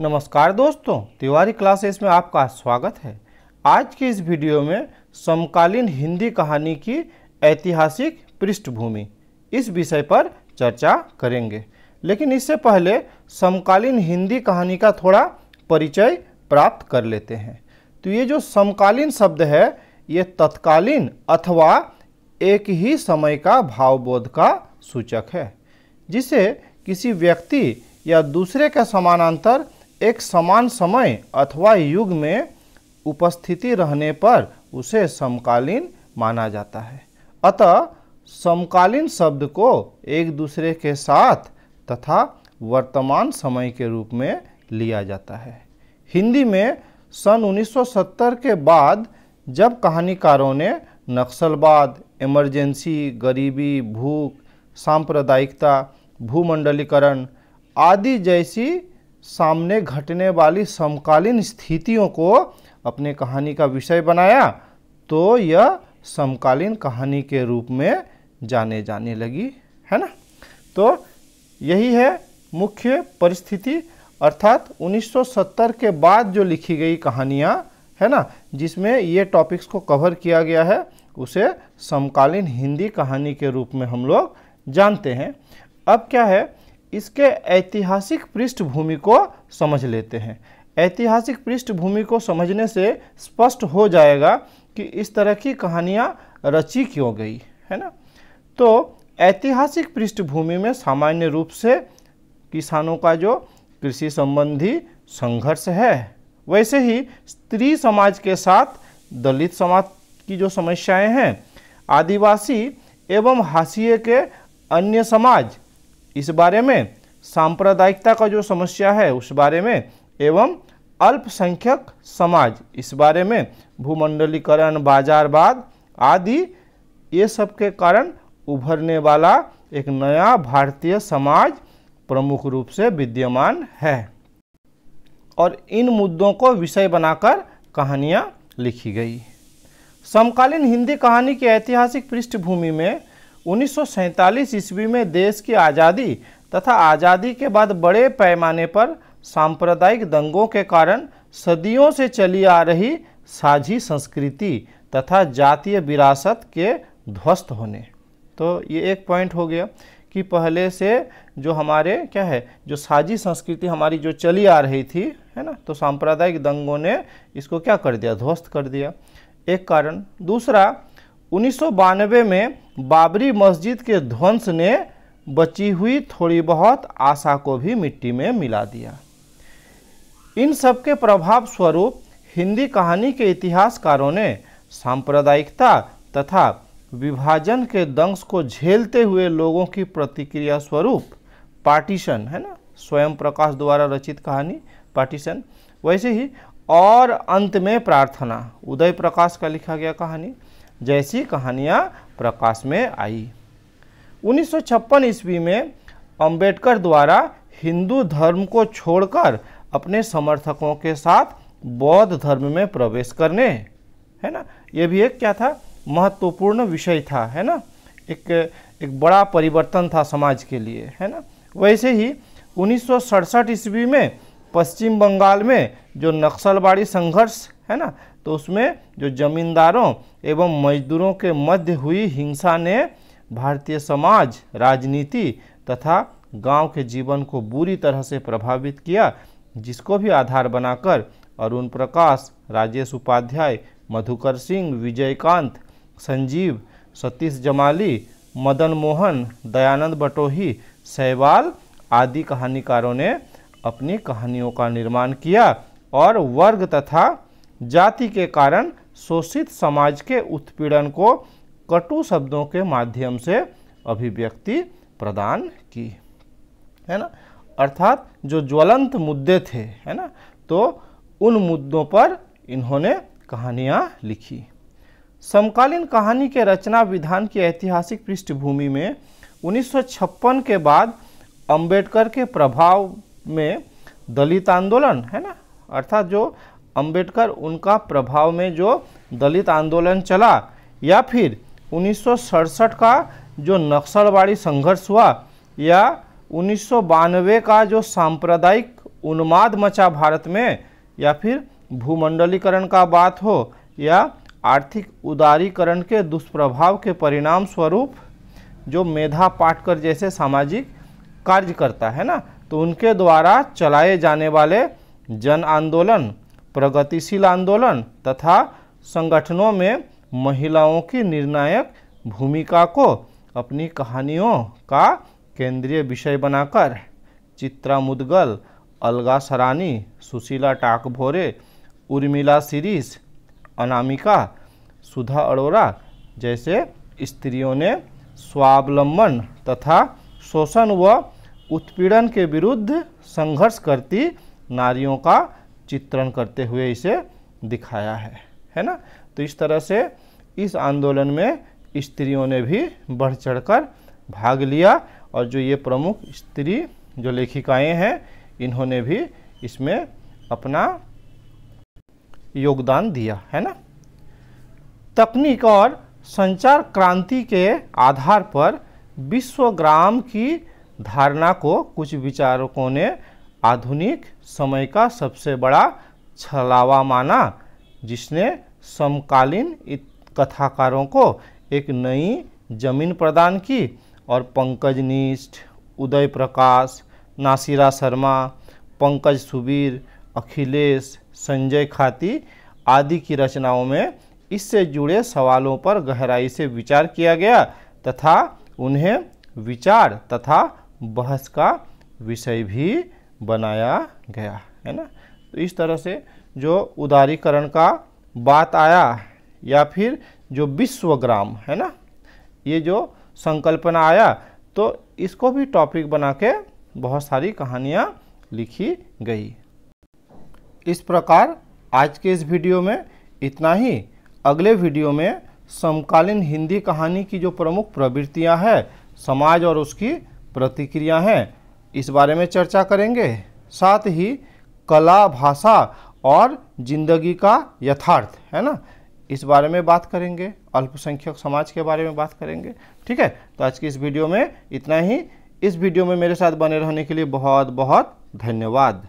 नमस्कार दोस्तों तिवारी क्लासेस में आपका स्वागत है आज के इस वीडियो में समकालीन हिंदी कहानी की ऐतिहासिक पृष्ठभूमि इस विषय पर चर्चा करेंगे लेकिन इससे पहले समकालीन हिंदी कहानी का थोड़ा परिचय प्राप्त कर लेते हैं तो ये जो समकालीन शब्द है ये तत्कालीन अथवा एक ही समय का भावबोध का सूचक है जिसे किसी व्यक्ति या दूसरे के समानांतर एक समान समय अथवा युग में उपस्थिति रहने पर उसे समकालीन माना जाता है अतः समकालीन शब्द को एक दूसरे के साथ तथा वर्तमान समय के रूप में लिया जाता है हिंदी में सन 1970 के बाद जब कहानीकारों ने नक्सलवाद इमरजेंसी गरीबी भूख सांप्रदायिकता भूमंडलीकरण आदि जैसी सामने घटने वाली समकालीन स्थितियों को अपने कहानी का विषय बनाया तो यह समकालीन कहानी के रूप में जाने जाने लगी है ना तो यही है मुख्य परिस्थिति अर्थात 1970 के बाद जो लिखी गई कहानियाँ है ना जिसमें ये टॉपिक्स को कवर किया गया है उसे समकालीन हिंदी कहानी के रूप में हम लोग जानते हैं अब क्या है इसके ऐतिहासिक पृष्ठभूमि को समझ लेते हैं ऐतिहासिक पृष्ठभूमि को समझने से स्पष्ट हो जाएगा कि इस तरह की कहानियाँ रची क्यों गई है ना तो ऐतिहासिक पृष्ठभूमि में सामान्य रूप से किसानों का जो कृषि संबंधी संघर्ष है वैसे ही स्त्री समाज के साथ दलित समाज की जो समस्याएं हैं आदिवासी एवं हाशिए के अन्य समाज इस बारे में सांप्रदायिकता का जो समस्या है उस बारे में एवं अल्पसंख्यक समाज इस बारे में भूमंडलीकरण बाजारवाद आदि ये सब के कारण उभरने वाला एक नया भारतीय समाज प्रमुख रूप से विद्यमान है और इन मुद्दों को विषय बनाकर कहानियाँ लिखी गई समकालीन हिंदी कहानी की ऐतिहासिक पृष्ठभूमि में उन्नीस ईस्वी में देश की आज़ादी तथा आज़ादी के बाद बड़े पैमाने पर सांप्रदायिक दंगों के कारण सदियों से चली आ रही साझी संस्कृति तथा जातीय विरासत के ध्वस्त होने तो ये एक पॉइंट हो गया कि पहले से जो हमारे क्या है जो साझी संस्कृति हमारी जो चली आ रही थी है ना तो सांप्रदायिक दंगों ने इसको क्या कर दिया ध्वस्त कर दिया एक कारण दूसरा उन्नीस में बाबरी मस्जिद के ध्वंस ने बची हुई थोड़ी बहुत आशा को भी मिट्टी में मिला दिया इन सब के प्रभाव स्वरूप हिंदी कहानी के इतिहासकारों ने सांप्रदायिकता तथा विभाजन के दंश को झेलते हुए लोगों की प्रतिक्रिया स्वरूप पार्टीशन है ना स्वयं प्रकाश द्वारा रचित कहानी पार्टीशन वैसे ही और अंत में प्रार्थना उदय प्रकाश का लिखा गया कहानी जैसी कहानियाँ प्रकाश में आई 1956 ईस्वी में अंबेडकर द्वारा हिंदू धर्म को छोड़कर अपने समर्थकों के साथ बौद्ध धर्म में प्रवेश करने है ना ये भी एक क्या था महत्वपूर्ण विषय था है ना एक एक बड़ा परिवर्तन था समाज के लिए है ना वैसे ही उन्नीस ईस्वी में पश्चिम बंगाल में जो नक्सलवाड़ी संघर्ष है ना तो उसमें जो जमींदारों एवं मजदूरों के मध्य हुई हिंसा ने भारतीय समाज राजनीति तथा गांव के जीवन को बुरी तरह से प्रभावित किया जिसको भी आधार बनाकर अरुण प्रकाश राजेश उपाध्याय मधुकर सिंह विजयकांत संजीव सतीश जमाली मदन मोहन दयानंद बटोही सहवाल आदि कहानीकारों ने अपनी कहानियों का निर्माण किया और वर्ग तथा जाति के कारण शोषित समाज के उत्पीड़न को कटु शब्दों के माध्यम से अभिव्यक्ति प्रदान की है ना अर्थात जो ज्वलंत मुद्दे थे है ना तो उन मुद्दों पर इन्होंने कहानियाँ लिखी समकालीन कहानी के रचना विधान की ऐतिहासिक पृष्ठभूमि में 1956 के बाद अंबेडकर के प्रभाव में दलित आंदोलन है ना अर्थात जो अंबेडकर उनका प्रभाव में जो दलित आंदोलन चला या फिर उन्नीस का जो नक्सलवाड़ी संघर्ष हुआ या उन्नीस का जो सांप्रदायिक उन्माद मचा भारत में या फिर भूमंडलीकरण का बात हो या आर्थिक उदारीकरण के दुष्प्रभाव के परिणाम स्वरूप जो मेधा पाटकर जैसे सामाजिक कार्य करता है ना तो उनके द्वारा चलाए जाने वाले जन आंदोलन प्रगतिशील आंदोलन तथा संगठनों में महिलाओं की निर्णायक भूमिका को अपनी कहानियों का केंद्रीय विषय बनाकर चित्रा मुदगल अलगा सरानी सुशीला टाकभोरे उर्मिला सीरीस अनामिका सुधा अरोरा जैसे स्त्रियों ने स्वावलंबन तथा शोषण व उत्पीड़न के विरुद्ध संघर्ष करती नारियों का चित्रण करते हुए इसे दिखाया है है ना तो इस तरह से इस आंदोलन में स्त्रियों ने भी बढ़ चढ़कर भाग लिया और जो ये प्रमुख स्त्री जो लेखिकाएं हैं इन्होंने भी इसमें अपना योगदान दिया है ना तकनीक और संचार क्रांति के आधार पर विश्वग्राम की धारणा को कुछ विचारकों ने आधुनिक समय का सबसे बड़ा छलावा माना जिसने समकालीन कथाकारों को एक नई जमीन प्रदान की और पंकज निष्ठ उदय प्रकाश नासिरा शर्मा पंकज सुबीर अखिलेश संजय खाती आदि की रचनाओं में इससे जुड़े सवालों पर गहराई से विचार किया गया तथा उन्हें विचार तथा बहस का विषय भी बनाया गया है ना तो इस तरह से जो उदारीकरण का बात आया या फिर जो विश्वग्राम है ना ये जो संकल्पना आया तो इसको भी टॉपिक बना के बहुत सारी कहानियाँ लिखी गई इस प्रकार आज के इस वीडियो में इतना ही अगले वीडियो में समकालीन हिंदी कहानी की जो प्रमुख प्रवृत्तियाँ हैं समाज और उसकी प्रतिक्रिया हैं इस बारे में चर्चा करेंगे साथ ही कला भाषा और जिंदगी का यथार्थ है ना इस बारे में बात करेंगे अल्पसंख्यक समाज के बारे में बात करेंगे ठीक है तो आज की इस वीडियो में इतना ही इस वीडियो में मेरे साथ बने रहने के लिए बहुत बहुत धन्यवाद